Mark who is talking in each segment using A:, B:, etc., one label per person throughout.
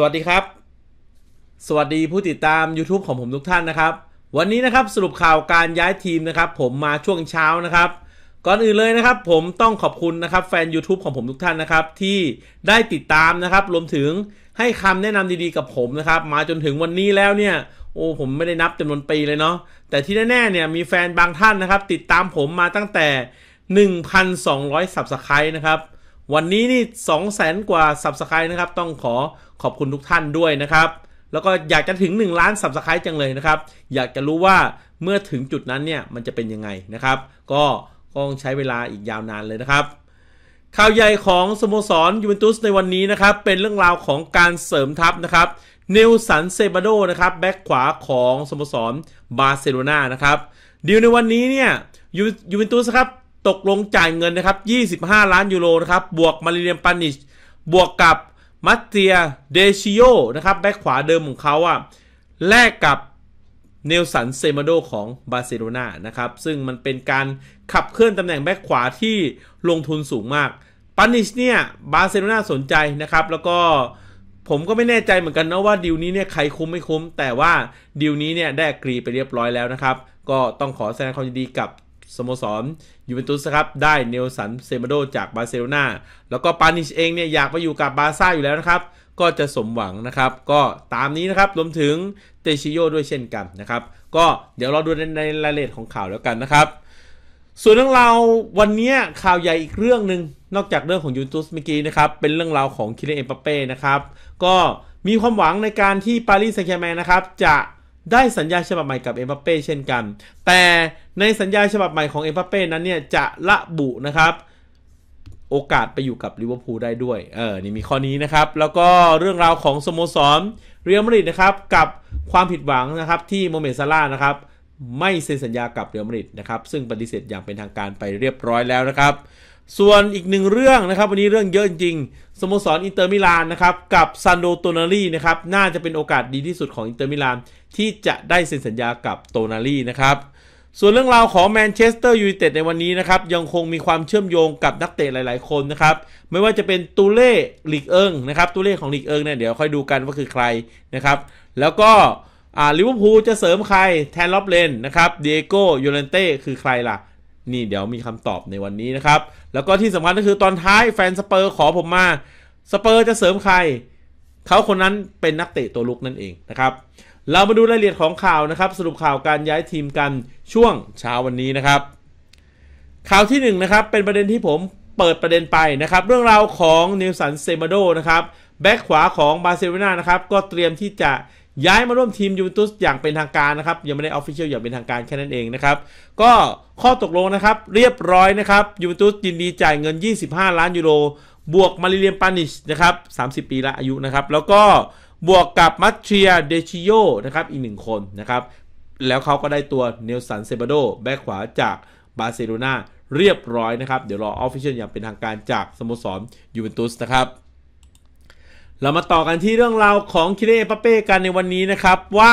A: สวัสดีครับ สวัสดีผู้ติดตาม YouTube ของผมทุกท่านนะครับ วันนี้นะครับสรุปข่าวการย้ายทีมนะครับ ผมมาช่วงเช้านะครับ ก่อนอื่นเลยนะครับ ผมต้องขอบคุณนะครับแฟน YouTube ของผมทุกท่านนะครับที่ได้ติดตามนะครับ รวมถึงให้คำแนะนำดีๆกับผมนะครับ มาจนถึงวันนี้แล้วเนี่ย โอ้ผมไม่ได้นับจำนวนปีเลยเนาะแต่ที่แน่ๆเนี่ยมีแฟนบางท่านนะครับ ติดตามผมมาตั้งแต่ 1,200 s u b s c r i b e นะครับวันนี้นี่สองแสนกว่าสับสไครต์นะครับ ต้องขอขอบคุณทุกท่านด้วยนะครับ แล้วก็อยากจะถึง 1 ล้านสับสไครต์จังเลยนะครับ อยากจะรู้ว่า เมื่อถึงจุดนั้นเนี่ย มันจะเป็นยังไงนะครับ ก็ก็ใช้เวลาอีกยาวนานเลยนะครับ ข่าวใหญ่ของสโมสรยูเวนตุสในวันนี้นะครับ เป็นเรื่องราวของการเสริมทัพนะครับเนลวสันเซบาโดนะครับ แบ็กขวาของสโมสรบาร์เซโลนานะครับดีลในวันนี้เนี่ย ยูเวนตุสครับตกลงจ่ายเงินนะครับ 25 ล้านยูโรนะครับ บวกมาริเลียมปานิช บวกกับมัตเตียเดชิโอนะครับแบ็คขวาเดิมของเขาอะแลกกับเนลสันเซมาโดของบาร์เซโลนานะครับซึ่งมันเป็นการขับเคลื่อนตำแหน่งแบ็คขวาที่ลงทุนสูงมากปานิชเนี่ยบาร์เซโลนาสนใจนะครับ แล้วก็ผมก็ไม่แน่ใจเหมือนกันนะว่าดีลนี้เนี่ยใครคุ้มไม่คุ้ม แต่ว่าดีลนี้เนี่ยได้กรีไปเรียบร้อยแล้วนะครับก็ต้องขอแสดงความยินดีกับสโมสรยูเวนตุสครับ ได้เนลสันเซมาโดจากบาร์เซโลนาแล้วก็ปานิชเอง เนี่ย อยากไปอยู่กับบาร์ซ่าอยู่แล้วนะครับ ก็จะสมหวังนะครับ ก็ตามนี้นะครับรวมถึงเตชิโยด้วยเช่นกันนะครับ ก็เดี๋ยวเราดูในรายละเอียดของข่าวแล้วกันนะครับ ส่วนเรื่องราววันนี้ข่าวใหญ่อีกเรื่องหนึ่งนอกจากเรื่องของยูนตุสเมื่อกี้นะครับ เป็นเรื่องราวของคิเลเอ็มปเป้นะครับก็มีความหวังในการที่ปารีสแซงต์แชร์แมนนะครับจะได้สัญญาฉบับใหม่กับเอ็มบัปเป้เช่นกัน แต่ในสัญญาฉบับใหม่ของเอ็มบัปเป้นั้นเนี่ยจะระบุนะครับ โอกาสไปอยู่กับลิเวอร์พูลได้ด้วย เออ นี่มีข้อนี้นะครับ แล้วก็เรื่องราวของสโมสรเรียลมาดริดนะครับกับความผิดหวังนะครับที่โมเมนซาร่านะครับ ไม่เซ็นสัญญากับเรียลมาดริดนะครับ ซึ่งปฏิเสธอย่างเป็นทางการไปเรียบร้อยแล้วนะครับส่วนอีกหนึ่งเรื่องนะครับวันนี้เรื่องเยอะจริงสโมสรอินเตอร์มิลานนะครับกับซันโดโตนารีนะครับน่าจะเป็นโอกาสดีที่สุดของอินเตอร์มิลานที่จะได้เซ็นสัญญากับโตนารีนะครับส่วนเรื่องราวของแมนเชสเตอร์ยูไนเต็ดในวันนี้นะครับยังคงมีความเชื่อมโยงกับนักเตะหลายๆ คนนะครับไม่ว่าจะเป็นตูเล่ลีกเอิงนะครับตูเล่ของลีกเอิงเนี่ยเดี๋ยวค่อยดูกันว่าคือใครนะครับแล้วก็ลิเวอร์พูลจะเสริมใครแทนล็อบเลนนะครับเดโก้ยูเรนเต้คือใครล่ะนี่เดี๋ยวมีคำตอบในวันนี้นะครับ แล้วก็ที่สำคัญก็คือตอนท้ายแฟนสเปอร์ขอผมมา สเปอร์จะเสริมใครเขาคนนั้นเป็นนักเตะตัวลุกนั่นเองนะครับ เรามาดูรายละเอียดของข่าวนะครับ สรุปข่าวการย้ายทีมกันช่วงเช้าวันนี้นะครับ ข่าวที่1นนะครับเป็นประเด็นที่ผมเปิดประเด็นไปนะครับเรื่องราวของนิวสันเซมาโดนะครับแบ็กขวาของบาร์เซโลนานะครับก็เตรียมที่จะย้ายมาร่วมทีมยูเวนตุสอย่างเป็นทางการนะครับ ยังไม่ได้ออฟฟิเชียลอย่างเป็นทางการแค่นั้นเองนะครับ ก็ข้อตกลงนะครับเรียบร้อยนะครับยูเวนตุสยินดีจ่ายเงิน 25 ล้านยูโรบวกมาริเลียมปานิชนะครับ 30 ปีละอายุนะครับ แล้วก็บวกกับมัตเชียเดชิโยนะครับอีกหนึ่งคนนะครับ แล้วเขาก็ได้ตัวเนลสันเซบาโดแบ็กขวาจากบาร์เซโลนาเรียบร้อยนะครับเดี๋ยวรอออฟฟิเชียลอย่างเป็นทางการจากสโมสรยูเวนตุสนะครับเรามาต่อกันที่เรื่องราวของคิเลเอปเป้กันในวันนี้นะครับ ว่า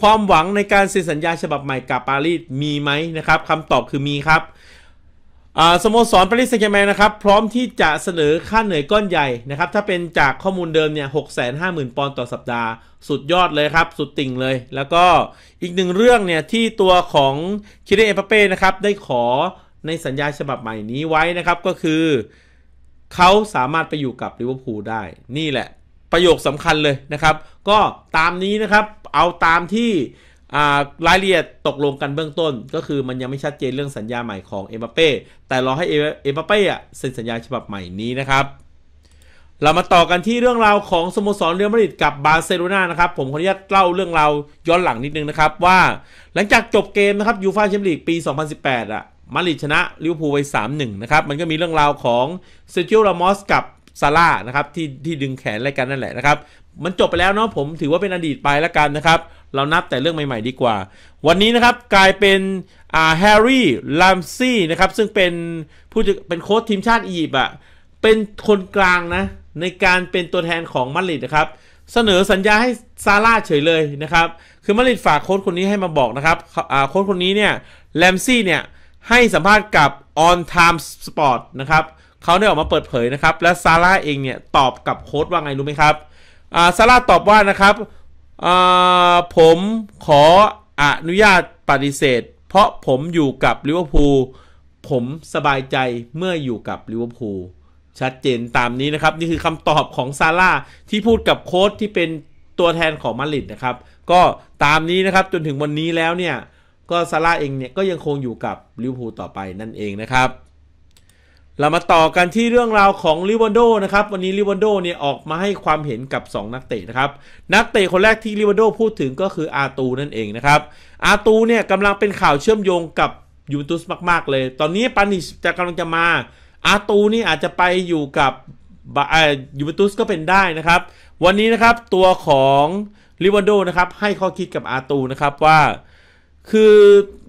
A: ความหวังในการเซ็นสัญญาฉบับใหม่กับปารีสมีไหมนะครับคำตอบคือมีครับสโมสรปารีสแซงต์แชร์แมนนะครับ พร้อมที่จะเสนอค่าเหนื่อยก้อนใหญ่นะครับ ถ้าเป็นจากข้อมูลเดิมเนี่ยหกแสนห้าหมื่นปอนด์ต่อสัปดาห์สุดยอดเลยครับ สุดติ่งเลย แล้วก็อีกหนึ่งเรื่องเนี่ยที่ตัวของคิเรเอปเป้นะครับได้ขอในสัญญาฉบับใหม่นี้ไว้นะครับก็คือเขาสามารถไปอยู่กับลิเวอร์พูลได้ นี่แหละประโยคสำคัญเลยนะครับ ก็ตามนี้นะครับเอาตามที่รายละเอียดตกลงกันเบื้องต้น ก็คือมันยังไม่ชัดเจนเรื่องสัญญาใหม่ของเอ็มบาเป้แต่รอให้เอ็มบาเป้เซ็นสัญญาฉบับใหม่นี้นะครับ เรามาต่อกันที่เรื่องราวของสโมสรเรอัลมาดริดกับบาร์เซโลนานะครับ ผมขออนุญาตเล่าเรื่องราวย้อนหลังนิดนึงนะครับว่าหลังจากจบเกมนะครับยูฟ่าแชมเปี้ยนลีกปี 2018อ่ะมาริชนะลิเวอร์พูลไป3-1 นะครับ มันก็มีเรื่องราวของเซจิโอรามอสกับซาร่านะครับ ที่ที่ดึงแขนอะไรกัน นั่นแหละนะครับ มันจบไปแล้วเนาะผมถือว่าเป็นอดีตไปแล้วกันนะครับ เรานับแต่เรื่องใหม่ ๆ ดีกว่า วันนี้นะครับ กลายเป็นอ่าแฮร์รี่ลามซี่นะครับ ซึ่งเป็นผู้เป็นโค้ชทีมชาติอียิปต์อ่ะเป็นคนกลางนะ ในการเป็นตัวแทนของมาริดนะครับเสนอสัญญาให้ซาร่าเฉยเลยนะครับคือมาริดฝากโค้ชคนนี้ให้มาบอกนะครับโค้ชคนนี้เนี่ยแลมซี่เนี่ยให้สัมภาษณ์กับ On Time Sport นะครับ เขาได้ออกมาเปิดเผยนะครับ และซาร่าเองเนี่ย ตอบกับโค้ดว่าไงรู้ไหมครับซาร่าตอบว่านะครับ ผมขออนุญาตปฏิเสธเพราะผมอยู่กับลิเวอร์พูล ผมสบายใจเมื่ออยู่กับลิเวอร์พูล ชัดเจนตามนี้นะครับ นี่คือคำตอบของซาร่าที่พูดกับโค้ดที่เป็นตัวแทนของมาริดนะครับ ก็ตามนี้นะครับจนถึงวันนี้แล้วเนี่ยก็ซาร่าเองเนี่ยก็ยังคงอยู่กับลิเวอร์พูลต่อไปนั่นเอง นะครับ เรามาต่อกันที่เรื่องราวของลิวันโดนะครับ วันนี้ลิวันโดเนี่ยออกมาให้ความเห็นกับ 2 นักเตะนะครับนักเตะคนแรกที่ลิวันโดพูดถึงก็คืออาตูนั่นเองนะครับอาตูเนี่ยกำลังเป็นข่าวเชื่อมโยงกับยูเวนตุสมากๆเลย ตอนนี้ ปานิชจะกำลังจะมาอาตูนี่อาจจะไปอยู่กับยูเวนตุสก็เป็นได้นะครับวันนี้นะครับตัวของลิวันโดนะครับให้ข้อคิดกับอาตูนะครับว่าคือ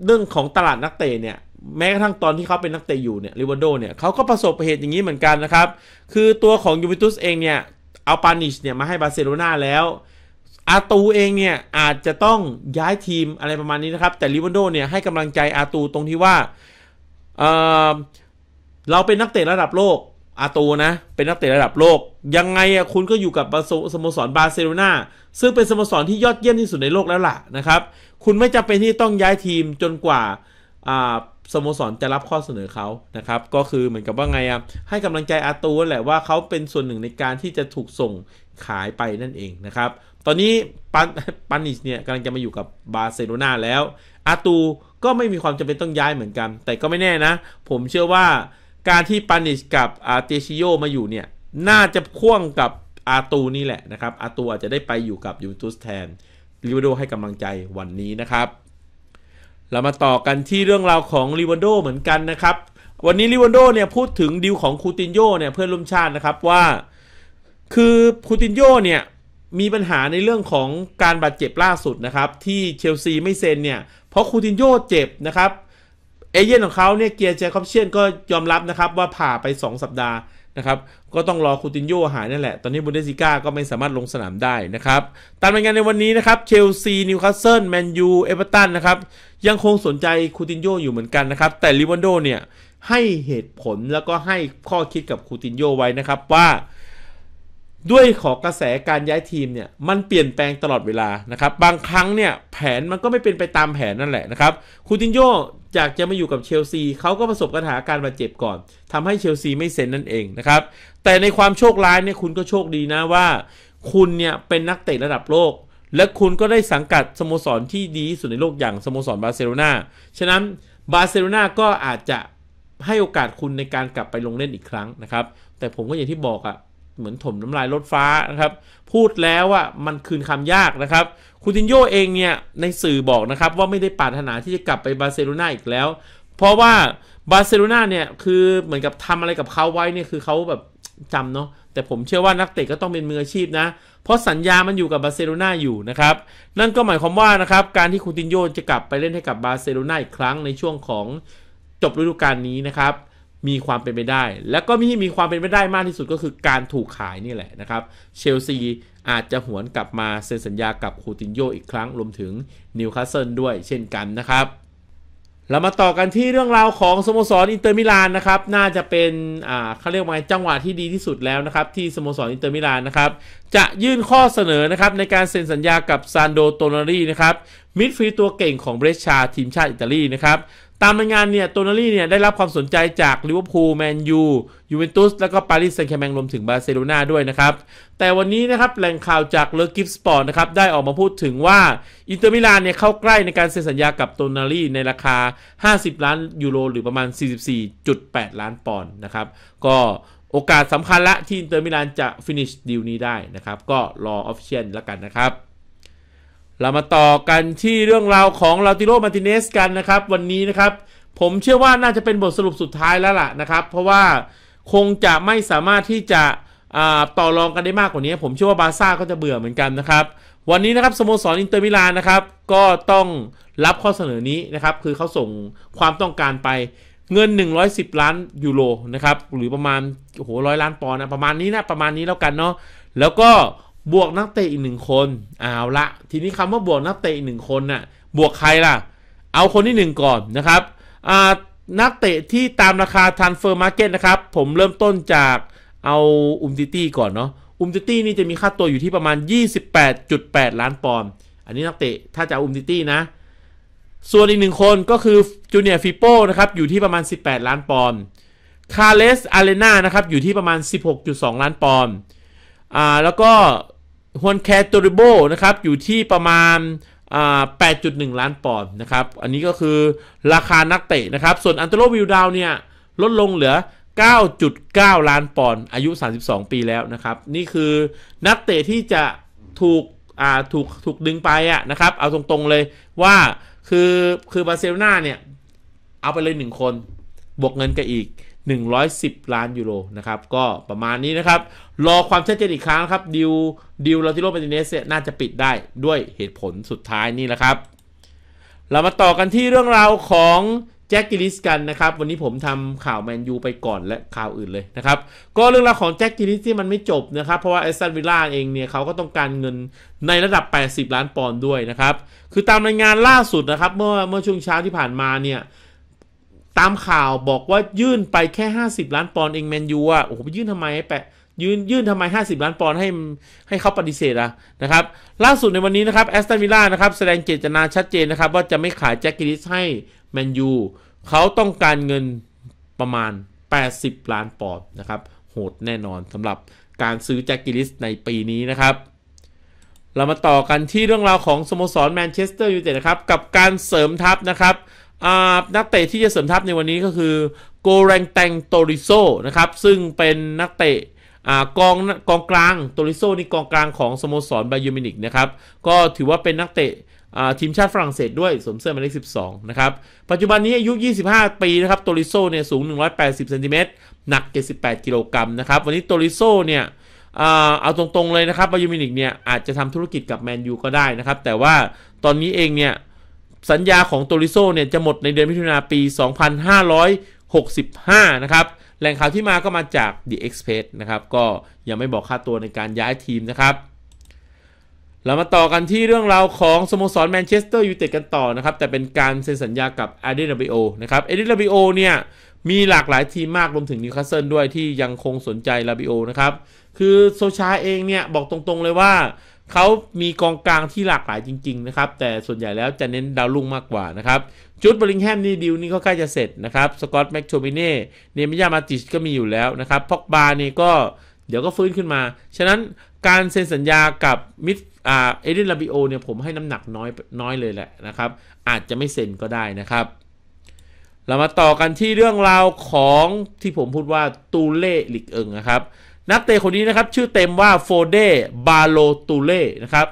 A: เรื่องของตลาดนักเตะเนี่ย แม้กระทั่งตอนที่เขาเป็นนักเตะอยู่เนี่ยลิวันโดเนี่ยเขาก็ประสบเหตุอย่างนี้เหมือนกันนะครับ คือตัวของยูเวนตุสเองเนี่ยเอาปานิชเนี่ยมาให้บาร์เซโลนาแล้วอาตูเองเนี่ยอาจจะต้องย้ายทีมอะไรประมาณนี้นะครับแต่ลิวันโดเนี่ยให้กำลังใจอาตูตรงที่ว่าเเราเป็นนักเตะระดับโลกอาตูนะเป็นนักเตะระดับโลกยังไงอะคุณก็อยู่กับสโมสรบาร์เซโลนาซึ่งเป็นสโมสรที่ยอดเยี่ยมที่สุดในโลกแล้วล่ะนะครับคุณไม่จำเป็นที่ต้องย้ายทีมจนกว่าสโมสรจะรับข้อเสนอเขานะครับก็คือเหมือนกับว่าไงอะให้กำลังใจอาตูแหละว่าเขาเป็นส่วนหนึ่งในการที่จะถูกส่งขายไปนั่นเองนะครับตอนนี้ปันปนิชเนี่ยกำลังจะมาอยู่กับบาร์เซโลนาแล้วอาตูก็ไม่มีความจำเป็นต้องย้ายเหมือนกัน แต่ก็ไม่แน่นะ ผมเชื่อว่าการที่ปานิชกับอาเตชิโยมาอยู่เนี่ยน่าจะพ่วงกับอาตูนี่แหละนะครับอาตูอาจจะได้ไปอยู่กับยูทูตุสแทนลิเวโดให้กำลังใจวันนี้นะครับ เรามาต่อกันที่เรื่องราวของลิวโดเหมือนกันนะครับ วันนี้ลิวโดเนี่ยพูดถึงดิวของคูตินโยเนี่ยเพื่อนร่วมชาตินะครับว่าคือคูตินโยเนี่ยมีปัญหาในเรื่องของการบาดเจ็บล่าสุดนะครับ ที่เชลซีไม่เซ็นเนี่ย เพราะคูตินโยเจ็บนะครับเอเย่นของเขาเนี่ยเกียร์เจคอบเชียนก็ยอมรับนะครับว่าผ่าไป 2 สัปดาห์นะครับก็ต้องรอคูตินโยหายนั่นแหละตอนนี้บุนเดสิก้าก็ไม่สามารถลงสนามได้นะครับตามรายงานในวันนี้นะครับเชลซีนิวคาสเซิลแมนยูเอเวอร์ตันนะครับยังคงสนใจคูตินโยอยู่เหมือนกันนะครับ แต่ลิวันโดเนี่ยให้เหตุผลแล้วก็ให้ข้อคิดกับคูตินโยไว้นะครับว่าด้วยขอกระแสการย้ายทีมเนี่ยมันเปลี่ยนแปลงตลอดเวลานะครับบางครั้งเนี่ยแผนมันก็ไม่เป็นไปตามแผนนั่นแหละนะครับคูตินโย่จากจะมาอยู่กับเชลซีเขาก็ประสบปัญหาการบาดเจ็บก่อน ทำให้เชลซีไม่เซ็นนั่นเองนะครับแต่ในความโชคร้ายเนี่ยคุณก็โชคดีนะว่า คุณเนี่ยเป็นนักเตะระดับโลก และคุณก็ได้สังกัดสโมสรที่ดีสุดในโลกอย่างสโมสรบาร์เซโลนาฉะนั้นบาร์เซโลนาก็อาจจะให้โอกาสคุณในการกลับไปลงเล่นอีกครั้งนะครับแต่ผมก็อย่างที่บอกอะเหมือนถมน้ำลายรถฟ้านะครับ พูดแล้วว่ามันคืนคำยากนะครับคูตินโยเองเนี่ย ในสื่อบอกนะครับว่าไม่ได้ปรารถนาที่จะกลับไปบาร์เซโลนาอีกแล้ว เพราะว่าบาร์เซโลนาเนี่ยคือเหมือนกับทำอะไรกับเขาไว้เนี่ยคือเขาแบบจำเนาะแต่ผมเชื่อว่านักเตะก็ต้องเป็นมืออาชีพนะ เพราะสัญญามันอยู่กับบาร์เซโลนาอยู่นะครับ นั่นก็หมายความว่านะครับการที่คูตินโยจะกลับไปเล่นให้กับบาร์เซโลนาอีกครั้งในช่วงของจบฤดูกาลนี้นะครับมีความเป็นไปได้ และก็มีมีความเป็นไปได้มากที่สุดก็คือการถูกขายนี่แหละนะครับเชลซีอาจจะหวนกลับมาเซ็นสัญญากับคูตินโยอีกครั้งรวมถึงนิวคาสเซิลด้วยเช่นกันนะครับเรามาต่อกันที่เรื่องราวของสโมสรอินเตอร์มิลานนะครับน่าจะเป็นอ่าเขาเรียกว่าจังหวะที่ดีที่สุดแล้วนะครับ ที่สโมสรอินเตอร์มิลานนะครับจะยื่นข้อเสนอนะครับในการเซ็นสัญญากับซานโดโตนารีนะครับมิดฟรีตัวเก่งของเบรชชาทีมชาติอิตาลีนะครับตามรายงานเนี่ยโตนารี่เนี่ยได้รับความสนใจจากลิเวอร์พูลแมนยูยูเวนตุสแล้วก็ปารีสแซงต์แชร์แมงรวมถึงบาร์เซโลนาด้วยนะครับ แต่วันนี้นะครับแหล่งข่าวจากเลอกิฟสปอร์ตนะครับได้ออกมาพูดถึงว่าอินเตอร์มิลานเนี่ยเข้าใกล้ในการเซ็นสัญญากับโตนารี่ ในราคา 50 ล้านยูโรหรือประมาณ 44.8 ล้านปอนด์นะครับ ก็โอกาสสำคัญละที่อินเตอร์มิลานจะฟินิชดีลนี้ได้นะครับ ก็รอออฟเชียนแล้วกันนะครับเรามาต่อกันที่เรื่องราวของลาติโรมาติเนสกันนะครับวันนี้นะครับผมเชื่อว่าน่าจะเป็นบทสรุปสุดท้ายแล้วล่ะนะครับ เพราะว่าคงจะไม่สามารถที่จะต่อรองกันได้มากกว่านี้ ผมเชื่อว่าบาซ่าก็จะเบื่อเหมือนกันนะครับวันนี้นะครับสโมสรอินเตอร์มิลานนะครับก็ต้องรับข้อเสนอนี้นะครับคือเขาส่งความต้องการไปเงิน 110 ล้านยูโรนะครับหรือประมาณโอ้โหร้อยล้านปอนด์นะประมาณนี้นะประมาณนี้แล้วกันเนาะแล้วก็บวกนักเตะอีกหนึ่งคนเอาละทีนี้คำว่าบวกนักเตะอีกหนึ่งคนน่ะ บวกใครล่ะ เอาคนที่หนึ่งก่อนนะครับนักเตะที่ตามราคาทันเฟอร์มาร์เก็ตนะครับ ผมเริ่มต้นจากเอาอุมติตี้ก่อนเนาะ อุมติตี้นี่จะมีค่าตัวอยู่ที่ประมาณ 28.8 ล้านปอนด์ อันนี้นักเตะถ้าจะอุมติตี้นะ ส่วนอีกหนึ่งคนก็คือจูเนียร์ฟิโป้นะครับ อยู่ที่ประมาณ 18 ล้านปอนด์ คาเลสอาเรน่านะครับ อยู่ที่ประมาณ 16.2 ล้านปอนด์่าแล้วก็ฮวนแคตูริโบนะครับอยู่ที่ประมาณอ่า8.1 ล้านปอนด์นะครับอันนี้ก็คือราคานักเตะนะครับ ส่วนอันเตโรวิลดาวเนี่ยลดลงเหลือ 9.9 ล้านปอนด์อายุ 32 ปีแล้วนะครับ นี่คือนักเตะที่จะถูกอ่าถูกถูกดึงไปอะนะครับ เอาตรงๆเลยว่าคือคือบาร์เซโลนาเนี่ย เอาไปเลย1คนบวกเงินกันอีก110 ล้าน ยูโร นะครับ ก็ประมาณนี้นะครับ รอความชัดเจนอีกครั้งครับ ดิว ดิวลาติโลเปติเนสน่าจะปิดได้ด้วยเหตุผลสุดท้ายนี่แหละครับ เรามาต่อกันที่เรื่องราวของแจ็คกิลิสกันนะครับ วันนี้ผมทำข่าวแมนยูไปก่อนและข่าวอื่นเลยนะครับ ก็เรื่องราวของแจ็คกิลิสที่มันไม่จบนะครับ เพราะว่าเอสตันวิลล่าเองเนี่ยเขาก็ต้องการเงินในระดับ80 ล้านปอนด์ด้วยนะครับคือตามรายงานล่าสุดนะครับเมื่อเมื่อช่วงเช้าที่ผ่านมาเนี่ยตามข่าวบอกว่ายื่นไปแค่ 50 ล้านปอนด์เองแมนยูอ่ะโอ้โห ไปยื่นทำไมแปะยื่นยื่นทำไม 50 ล้านปอนด์ให้ให้เขาปฏิเสธอะนะครับ ล่าสุดในวันนี้นะครับแอสตันวิลล่านะครับ แสดงเจตนาชัดเจนนะครับ ว่าจะไม่ขายแจ็คกิลิสให้แมนยู เขาต้องการเงินประมาณ 80 ล้านปอนด์นะครับ โหดแน่นอนสำหรับการซื้อแจ็คกิลิสในปีนี้นะครับ เรามาต่อกันที่เรื่องราวของสโมสรแมนเชสเตอร์ยูไนเต็ดนะครับกับการเสริมทัพนะครับนักเตะที่จะเสริมทัพในวันนี้ก็คือ โกแรงแตงโตริโซนะครับ ซึ่งเป็นนักเตะกองกองกลางโตริโซนี่กองกลางของ สโมสร บายูมินิกนะครับก็ถือว่าเป็นนักเตะทีมชาติฝรั่งเศสด้วยสวมเสื้อหมายเลข12นะครับปัจจุบันนี้อายุ 25 ปีนะครับโตริโซเนี่ยสูง 180เซนติเมตรหนัก 78กิโลกรัมนะครับ วันนี้โตริโซเนี่ยเอาตรงๆ เลยนะครับบายูมินิกเนี่ยอาจจะทำธุรกิจกับแมนยูก็ได้นะครับ แต่ว่าตอนนี้เองเนี่ยสัญญาของโตริโซเนี่ยจะหมดในเดือนมิถุนาปี 2565 นะครับ แหล่งข่าวที่มาก็มาจาก The Express นะครับ ก็ยังไม่บอกค่าตัวในการย้ายทีมนะครับ เรามาต่อกันที่เรื่องราวของ สโมสรแมนเชสเตอร์ยูไนเต็ดกันต่อนะครับ แต่เป็นการเซ็นสัญญากับเอเดนบิโอนะครับเอเดนบิโอเนี่ยมีหลากหลายทีมมากรวมถึงนิวคาสเซิลด้วยที่ยังคงสนใจลาบิโอนะครับ คือโซชาเองเนี่ยบอกตรงๆเลยว่าเขามีกองกลางที่หลากหลายจริงๆ นะ ครับ แต่ส่วนใหญ่แล้วจะเน้นดาวรุ่งมากกว่านะครับจุดบริงแฮมนี่ดิวนี่ก็ใกล้จะเสร็จนะครับสกอตแม็กโชมิเน่เนมิยามาติชก็มีอยู่แล้วนะครับพ็อกบาเนี่ยก็เดี๋ยวก็ฟื้นขึ้นมาฉะนั้นการเซ็นสัญญากับมิดอ่าเอดนลาบิโอเนี่ยผมให้น้ำหนักน้อยน้อยเลยแหละนะครับอาจจะไม่เซ็นก็ได้นะครับ เรามาต่อกันที่เรื่องราวของที่ผมพูดว่าตูเล่หลิกเอิงนะครับนักเตะคนนี้นะครับ ชื่อเต็มว่าโฟเดบาโลตูเล่ นะครับ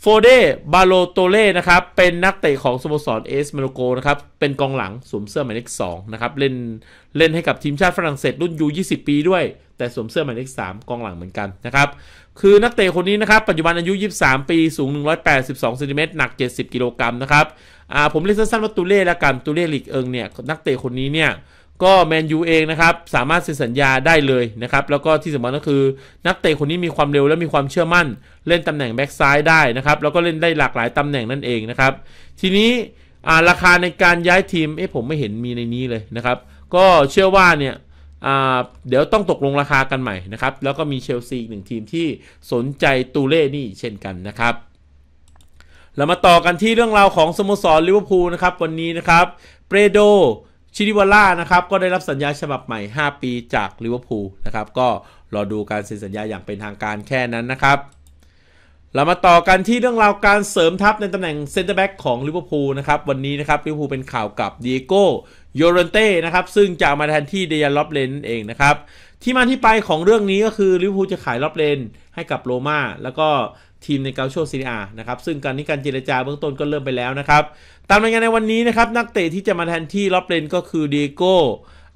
A: โฟเดบาโลตูเล่ นะครับ เป็นนักเตะของสโมสรเอสเมโลโกนะครับ เป็นกองหลัง สวมเสื้อหมายเลขสองนะครับเล่นเล่นให้กับทีมชาติฝรั่งเศสรุ่นยูิบปีด้วยแต่สวมเสื้อหมายเลขสมกองหลังเหมือนกันนะครับ คือนักเตะคนนี้นะครับ ปัจจุบันอายุ 23 ปีสูง 182ซนเมตรหนัก 70กิโลกรัมนะครับอ่าผมเรียกสั้นๆว่าตูเล่ละกันตูเล่ลิกเอิงเนี่ยนักเตะคนนี้เนี่ยก็แมนยูเองนะครับสามารถเซ็นสัญญาได้เลยนะครับ แล้วก็ที่สำคัญก็คือนักเตะคนนี้มีความเร็วและมีความเชื่อมั่น เล่นตำแหน่งแบ็กซ้ายได้นะครับ แล้วก็เล่นได้หลากหลายตำแหน่งนั่นเองนะครับทีนี้ราคาในการย้ายทีมเอ้ผมไม่เห็นมีในนี้เลยนะครับ ก็เชื่อว่าเนี่ยเดี๋ยวต้องตกลงราคากันใหม่นะครับ แล้วก็มีเชลซีหนึ่งทีมที่สนใจตูเล่นี่เช่นกันนะครับเรามาต่อกันที่เรื่องราวของสโมสรลิเวอร์พูลนะครับวันนี้นะครับเปรโดชิริวาล่านะครับก็ได้รับสัญญาฉบับใหม่ 5 ปีจากลิเวอร์พูลนะครับ ก็ รอดูการเซ็นสัญญาอย่างเป็นทางการแค่นั้นนะครับ เรามาต่อกันที่เรื่องราวการเสริมทัพในตำแหน่งเซนเตอร์แบ็กของลิเวอร์พูลนะครับ วันนี้นะครับลิเวอร์พูลเป็นข่าวกับดิเอโกโยเรนเต้นะครับ ซึ่งจะมาแทนที่เดียร์ล็อบเลนเองนะครับ ที่มาที่ไปของเรื่องนี้ก็คือลิเวอร์พูลจะขายล็อบเลนให้กับโรม่าแล้วก็ทีม ในเกาโชซีอานะครับ ซึ่งการนี้การเจรจาเบื้องต้นก็เริ่มไปแล้วนะครับ ตามรายงานในวันนี้นะครับ นักเตะที่จะมาแทนที่ล็อบเลนก็คือเดโก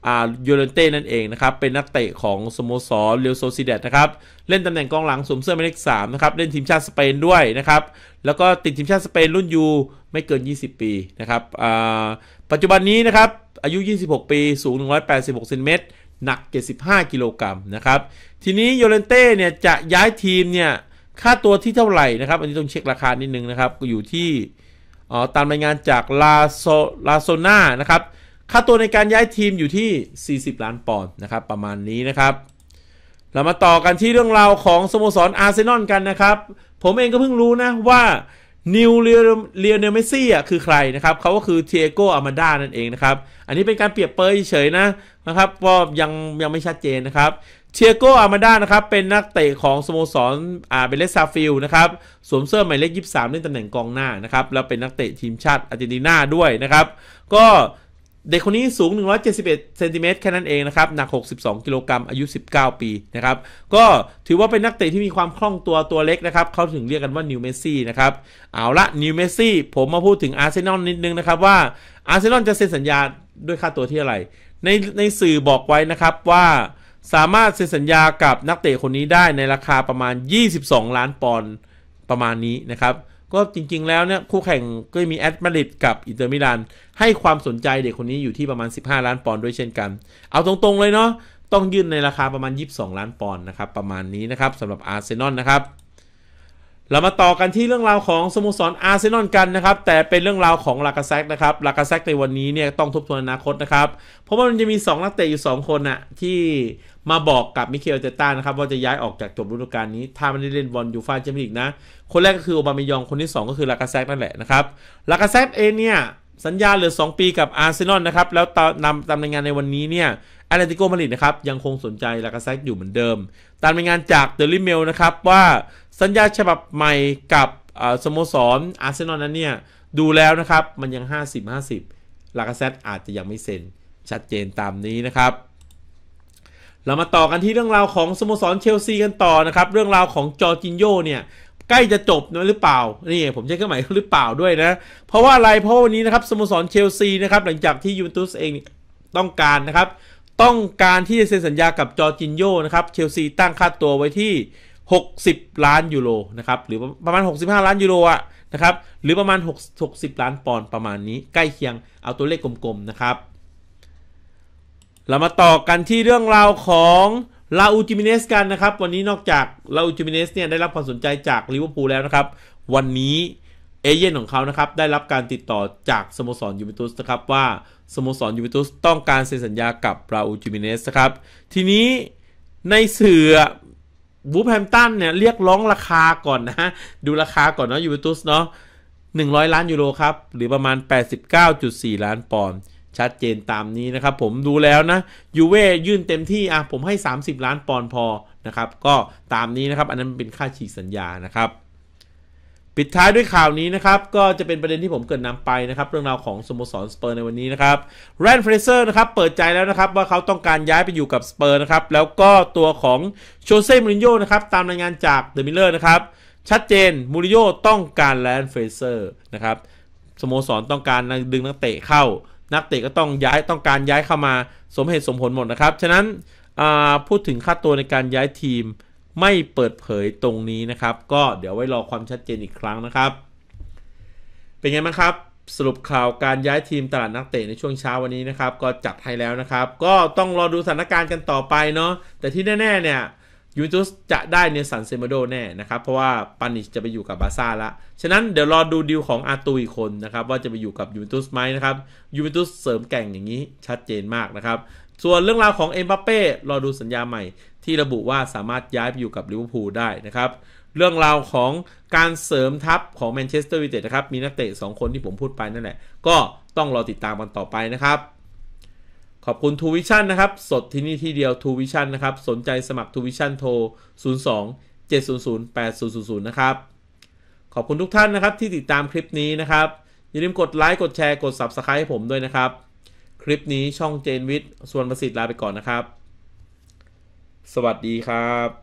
A: อาโยเลนเต้นั่นเองนะครับ เป็นนักเตะของ สโมสรเรียวโซซิเดตนะครับ เล่นตำแหน่งกองหลังสวมเสื้อหมายเลขสามนะครับ เล่นทีมชาติสเปนด้วยนะครับ แล้วก็ติดทีมชาติสเปนรุ่นยูไม่เกิน 20 ปีนะครับปัจจุบันนี้นะครับ อายุ26 ปี สูง186ซนเมตรหนัก 75กิโลกรัมนะครับทีนี้โยเลนเต้เนี่ยจะย้ายทีมเนี่ยค่าตัวที่เท่าไหร่นะครับ อันนี้ต้องเช็คราคานิดนึงนะครับ ก็อยู่ที่อ๋อตามรายงานจากลาโซลาโซนานะครับ ค่าตัวในการย้ายทีมอยู่ที่ 40 ล้านปอนด์นะครับ ประมาณนี้นะครับ เรามาต่อกันที่เรื่องราวของ สโมสร อาร์เซนอลกันนะครับ ผมเองก็เพิ่งรู้นะว่า นิวเรียเนลเมซี่อ่ะคือใครนะครับ เขาก็คือเทโกอามาดานั่นเองนะครับ อันนี้เป็นการเปรียบเปยเฉยนะนะครับก็ยังยังไม่ชัดเจนนะครับเชียโกอามาด้า นะครับ เป็นนักเตะของ สโมสรอาเบเลสซาฟิลนะครับ สวมเสื้อหมายเลข23เล่นตำแหน่งกองหน้า นะครับ แล้วเป็นนักเตะทีมชาติอาร์เจนตินาด้วย นะครับ ก็เด็กคนนี้สูง171เซนติเมตรแค่นั้นเองนะครับ หนัก 62 กิโลกรัมอายุ 19 ปี นะครับ ก็ถือว่าเป็นนักเตะที่มีความคล่องตัวตัวเล็กนะครับ เขาถึงเรียกกันว่า นิวเมสซี่ นะครับ เอาละนิวเมสซี่ ผมมาพูดถึงอาร์เซนอลนิดนึงนะครับว่าอาร์เซนอลจะเซ็นสัญญาด้วยค่าตัวที่อะไรในในสื่อบอกไว้นะครับว่าสามารถเซ็นสัญญากับนักเตะคนนี้ได้ในราคาประมาณ 22 ล้านปอนด์ประมาณนี้นะครับ ก็จริงๆแล้วเนี่ยคู่แข่งก็มีแอตมาริดกับอินเตอร์มิลานให้ความสนใจเด็กคนนี้อยู่ที่ประมาณ 15 ล้านปอนด์ด้วยเช่นกัน เอาตรงๆเลยเนาะต้องยื่นในราคาประมาณ 22 ล้านปอนด์นะครับ ประมาณนี้นะครับสำหรับอาร์เซนอลนะครับเรามาต่อกันที่เรื่องราวของสโมสรอาร์เซนอลกัน นะครับ แต่เป็นเรื่องราวของลากาแซกนะครับลากาแซกในวันนี้เนี่ยต้องทบทวนอนาคตนะครับ เพราะว่ามันจะมี2นักเตะอยู่ 2 คนนะที่มาบอกกับมิเคลเจต้านะครับ ว่าจะย้ายออกจากจบฤดูกาลนี้ ถ้ามันได้เล่นบอลยูฟ่าแชมเปี้ยนลีกนะคนแรกก็คือโอบามายองคนที่ 2 ก็คือลากาแซกนั่นแหละนะครับลากาแซกเองเนี่ยสัญญาเหลือ 2 ปีกับอาร์เซนอลนะครับแล้วตนำตามรายงานในวันนี้เนี่ยแอตเลติโกมาดริดนะครับยังคงสนใจลากาแซกอยู่เหมือนเดิม ตามรายงานจากเดลิเมลนะครับว่าสัญญาฉบับใหม่กับสโมสรอาร์เซนอลนั้นเนี่ยดูแล้วนะครับมันยัง 50-50ลากาเซตอาจจะยังไม่เซ็นชัดเจนตามนี้นะครับ เรามาต่อกันที่เรื่องราวของสโมสรเชลซี กันต่อนะครับ เรื่องราวของจอร์จินโยเนี่ยใกล้จะจบนะหรือเปล่า นี่ผมใช้เครื่องหมายหรือเปล่าด้วยนะ เพราะว่าอะไรเพราะวันนี้นะครับสโมสรเชลซีนะครับหลังจากที่ยูเวนตุสเองต้องการนะครับ ต้องการที่จะเซ็นสัญญากับจอร์จินโยนะครับเชลซีตั้งค่าตัวไว้ที่60ล้านยูโรนะครับหรือประมาณ 65 ล้านยูโรอะนะครับ หรือประมาณ 6 60 ล้านปอนด์ประมาณนี้ ใกล้เคียงเอาตัวเลขกลมๆนะครับเรามาต่อกันที่เรื่องราวของลาอูจิมิเนสกันนะครับ วันนี้นอกจากลาอูจิมิเนสเนี่ยได้รับความสนใจจากลิเวอร์พูลแล้วนะครับวันนี้เอเจนต์ของเขานะครับ ได้รับการติดต่อจากสโมสรยูเวนตุสนะครับว่าสโมสรยูเวนตุสต้องการเซ็นสัญญากับลาอูจิมิเนสนะครับทีนี้ในสื่อวูแฮมตันเนี่ย เรียกร้องราคาก่อนนะ ดูราคาก่อนเนาะยูเวนตุสเนาะหนึ่งร้อยล้านยูโรครับ หรือประมาณ 89.4 ล้านปอนด์ชัดเจนตามนี้นะครับ ผมดูแล้วนะ ยูเว่ยื่นเต็มที่อ่ะผมให้ 30 ล้านปอนด์พอนะครับ ก็ตามนี้นะครับ อันนั้นเป็นค่าฉีกสัญญานะครับปิดท้ายด้วยข่าวนี้นะครับก็จะเป็นประเด็นที่ผมเกิดนำไปนะครับ เรื่องราวของสโมสรสเปอร์ในวันนี้นะครับแรนเฟรเซอร์นะครับเปิดใจแล้วนะครับว่าเขาต้องการย้ายไปอยู่กับสเปอร์นะครับแล้วก็ตัวของโชเซ่มูริโญ่นะครับตามรายงานจากเดอะมิลเลอร์นะครับชัดเจนมูริโญ่ต้องการแรนเฟรเซอร์นะครับสโมสรต้องการดึงนักเตะเข้า นักเตะก็ต้องย้ายต้องการย้ายเข้ามาสมเหตุสมผลหมดนะครับฉะนั้นพูดถึงค่าตัวในการย้ายทีมไม่เปิดเผยตรงนี้นะครับ ก็เดี๋ยวไว้รอความชัดเจนอีกครั้งนะครับ เป็นไงบ้างครับ สรุปข่าวการย้ายทีมตลาดนักเตะในช่วงเช้าวันนี้นะครับ ก็จัดให้แล้วนะครับ ก็ต้องรอดูสถานการณ์กันต่อไปเนาะแต่ที่แน่ๆเนี่ยยูนตุสจะได้เนสันเซมโดแน่นะครับ เพราะว่าปานิชจะไปอยู่กับบาซ่าละฉะนั้นเดี๋ยวรอดูดีลของอาตูอีกคนนะครับว่าจะไปอยู่กับยูเวนตุสไหมนะครับยูเวนตุสเสริมแก่งอย่างนี้ชัดเจนมากนะครับส่วนเรื่องราวของเอ็มบัปเป้รอดูสัญญาใหม่ที่ระบุว่าสามารถย้ายไปอยู่กับลิเวอร์พูลได้นะครับ เรื่องราวของการเสริมทัพของแมนเชสเตอร์ยูไนเต็ดนะครับ มีนักเตะ 2 คนที่ผมพูดไปนั่นแหละ ก็ต้องรอติดตามกันต่อไปนะครับ ขอบคุณทูวิชั่นนะครับ สดที่นี่ที่เดียวทูวิชั่นนะครับ สนใจสมัครทูวิชั่นโทร 02 700 8000 นะครับ ขอบคุณทุกท่านนะครับที่ติดตามคลิปนี้นะครับ อย่าลืมกดไลค์กดแชร์กด Subscribe ให้ผมด้วยนะครับ คลิปนี้ช่องเจนวิทย์ส่วนประสิทธิ์ลาไปก่อนนะครับสวัสดีครับ